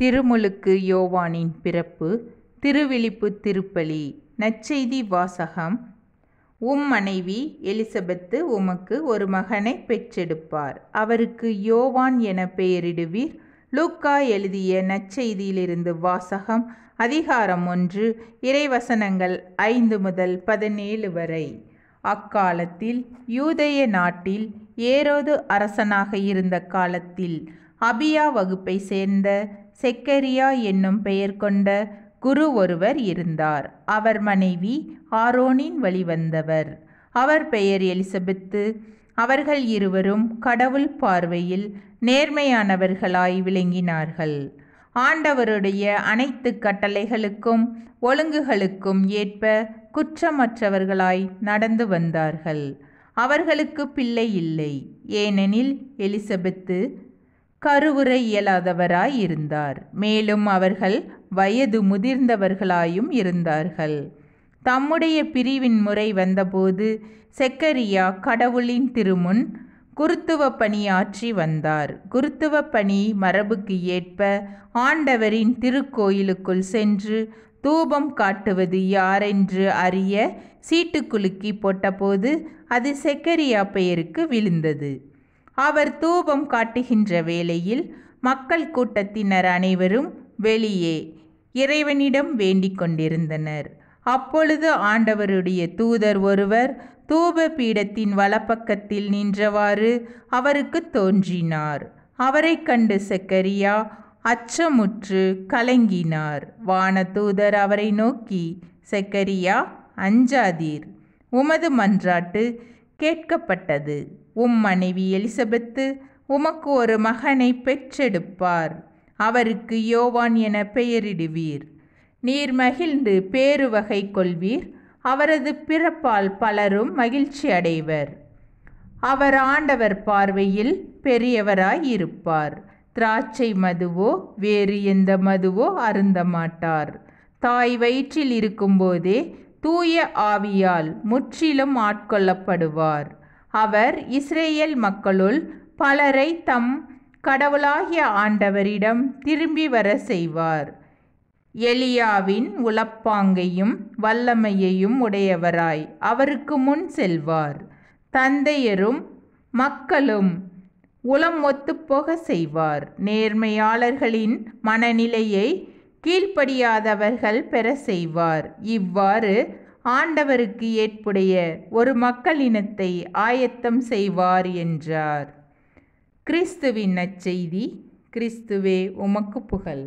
திருமுழுக்கு யோவானின் பிறப்பு திருவிழிப்பு திருப்பலி நச்செய்தி வாசகம் உம் மனைவி எலிசபெத்து உமக்கு ஒரு மகனை பெற்றெடுப்பார் அவருக்கு யோவான் என பெயரிடுவீர் லூக்கா எழுதிய நற்செய்தியிலிருந்து வாசகம் அதிகாரம் ஒன்று இறைவசனங்கள் ஐந்து முதல் பதினேழு வரை அக்காலத்தில் யூதய நாட்டில் ஏரோது அரசனாக இருந்த காலத்தில் அபியா வகுப்பை சேர்ந்த செக்கரியா என்னும் பெயர் கொண்ட குரு ஒருவர் இருந்தார் அவர் மனைவி ஆரோனின் வழிவந்தவர் அவர் பெயர் எலிசபெத்து அவர்கள் இருவரும் கடவுள் பார்வையில் நேர்மையானவர்களாய் விளங்கினார்கள் ஆண்டவருடைய அனைத்து கட்டளைகளுக்கும் ஒழுங்குகளுக்கும் ஏற்ப குற்றமற்றவர்களாய் நடந்து வந்தார்கள் அவர்களுக்கு பிள்ளை இல்லை ஏனெனில் எலிசபெத்து கருவுரை இயலாதவராய் இருந்தார் மேலும் அவர்கள் வயது முதிர்ந்தவர்களாயும் இருந்தார்கள் தம்முடைய பிரிவின் முறை வந்தபோது செக்கரியா கடவுளின் திருமுன் குருத்துவ பணியாற்றி வந்தார் குருத்துவ பணி மரபுக்கு ஏற்ப ஆண்டவரின் திருக்கோயிலுக்குள் சென்று தூபம் காட்டுவது யாரென்று அறிய சீட்டுக்குலுக்கி போட்டபோது அது செக்கரியா பெயருக்கு விழுந்தது அவர் தூபம் காட்டுகின்ற வேளையில் மக்கள் கூட்டத்தினர் அனைவரும் வெளியே இறைவனிடம் வேண்டிக் கொண்டிருந்தனர் அப்பொழுது ஆண்டவருடைய தூதர் ஒருவர் தூப பீடத்தின் வலப்பக்கத்தில் நின்றவாறு அவருக்கு தோன்றினார் அவரை கண்டு செக்கரியா அச்சமுற்று கலங்கினார் வானதூதர் அவரை நோக்கி செக்கரியா அஞ்சாதீர் உமது மன்றாட்டு கேட்கப்பட்டது உம் மனைவி எலிசபெத்து உமக்கு ஒரு மகனை பெற்றெடுப்பார் அவருக்கு யோவான் என பெயரிடுவீர் நீர் மகிழ்ந்து பேரு வகை கொள்வீர் அவரது பிறப்பால் பலரும் மகிழ்ச்சி அடைவர் அவர் ஆண்டவர் பார்வையில் பெரியவராயிருப்பார் திராட்சை மதுவோ வேறு எந்த மதுவோ அருந்த மாட்டார் தாய் வயிற்றில் இருக்கும்போதே தூய ஆவியால் முற்றிலும் ஆட்கொள்ளப்படுவார் அவர் இஸ்ரேல் மக்களுள் பலரை தம் கடவுளாகிய ஆண்டவரிடம் திரும்பி வர செய்வார் எலியாவின் உளப்பாங்கையும் வல்லமையையும் உடையவராய் அவருக்கு முன் செல்வார் தந்தையரும் மக்களும் உளம் ஒத்துப்போக செய்வார் நேர்மையாளர்களின் மனநிலையை கீழ்ப்படியாதவர்கள் பெற செய்வார் இவ்வாறு ஆண்டவருக்கு ஏற்புடைய ஒரு மக்களினத்தை ஆயத்தம் செய்வார் என்றார் கிறிஸ்துவின் அச்செய்தி கிறிஸ்துவே உமக்கு புகழ்